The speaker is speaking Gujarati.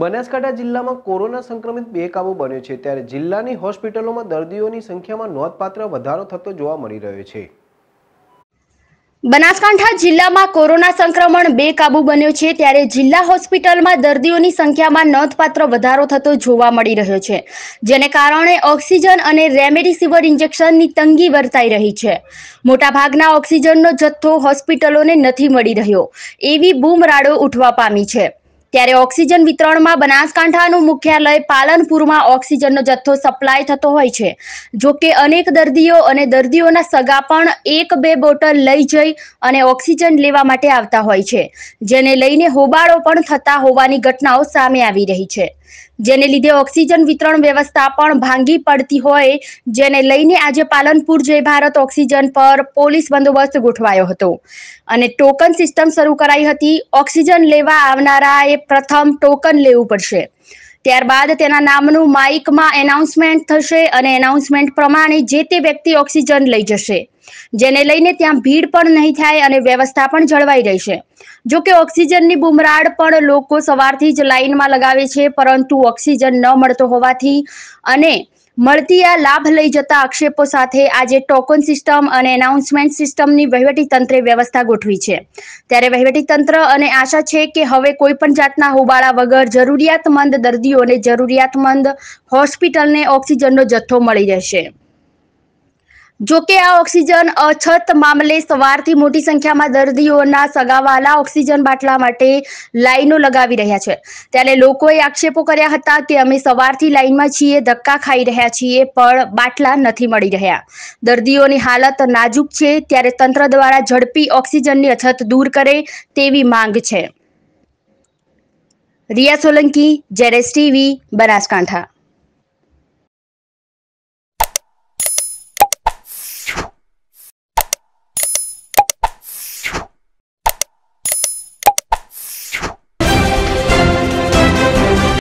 બનાસકાંઠા જિલ્લામાં કોરોના સંક્રમિત કાબુ બન્યો છે ત્યારે જિલ્લાની હોસ્પિટલોમાં દર્દીઓની સંખ્યામાં નોંધપાત્ર વધારો થતો જોવા મળી રહ્યો છે બનાસકાંઠા જિલ્લામાં કોરોના સંક્રમણ બે કાબુ બન્યો છે ત્યારે જિલ્લા હોસ્પિટલમાં દર્દીઓની સંખ્યામાં નોંધપાત્ર વધારો થતો જોવા મળી રહ્યો છે જેને કારણે ઓક્સિજન અને રેમડેસિવિર ઇન્જેક્શનની તંગી વર્તાઈ રહી છે મોટાભાગના ઓક્સિજનનો જથ્થો હોસ્પિટલોને નથી મળી રહ્યો એવી બૂમરાડો ઉઠવા પામી છે ત્યારે ઓક્સિજન વિતરણમાં બનાસકાંઠાનું મુખ્યાલય પાલનપુરમાં ઓક્સિજનનો જથ્થો સપ્લાય થતો હોય છે જોકે અનેક દર્દીઓ અને દર્દીઓના સગા પણ એક બે બોટલ લઈ જઈ અને ઓક્સિજન લેવા માટે આવતા હોય છે જેને લઈને હોબાળો પણ થતા હોવાની ઘટનાઓ સામે આવી રહી છે જેને લીધે ઓક્સિજન વિતરણ વ્યવસ્થા પણ ભાંગી પડતી હોય જેને લઈને આજે પાલનપુર જય ભારત ઓક્સિજન પર પોલીસ બંદોબસ્ત ગોઠવાયો હતો અને ટોકન સિસ્ટમ શરૂ કરાઈ હતી ઓક્સિજન લેવા આવનારાએ પ્રથમ ટોકન લેવું પડશે ત્યારબાદ તેના નામનું માઇકમાં એનાઉન્સમેન્ટ થશે અને એનાઉન્સમેન્ટ પ્રમાણે જે તે વ્યક્તિ ઓક્સિજન લઈ જશે જેને લઈને ત્યાં ભીડ પણ નહીં થાય અને વ્યવસ્થા પણ જળવાઈ રહેશે જો કે ઓક્સિજનની બુમરાડ પણ લોકો સવારથી જ લાઇનમાં લગાવે છે પરંતુ ઓક્સિજન ન મળતો હોવાથી અને મળતી આ લાભ લઈ જતા આક્ષેપો સાથે આજે ટોકન સિસ્ટમ અને એનાઉન્સમેન્ટ સિસ્ટમની વહીવટીતંત્રે વ્યવસ્થા ગોઠવી છે ત્યારે વહીવટીતંત્ર અને આશા છે કે હવે કોઈપણ જાતના હોબાળા વગર જરૂરિયાતમંદ દર્દીઓને જરૂરિયાતમંદ હોસ્પિટલને ઓક્સિજનનો જથ્થો મળી રહેશે જોકે આ ઓક્સિજન અછત મામલે સવારથી મોટી સંખ્યામાં દર્દીઓના સગાવાલા ઓક્સિજન બાટલા માટે લાઈનો લગાવી રહ્યા છે ત્યારે લોકોએ આક્ષેપો કર્યા હતા કે અમે સવારથી લાઇનમાં છીએ ધક્કા ખાઈ રહ્યા છીએ પણ બાટલા નથી મળી રહ્યા દર્દીઓની હાલત નાજુક છે ત્યારે તંત્ર દ્વારા ઝડપી ઓક્સિજનની અછત દૂર કરે તેવી માંગ છે રિયા સોલંકી જેરેસ ટીવી બનાસકાંઠા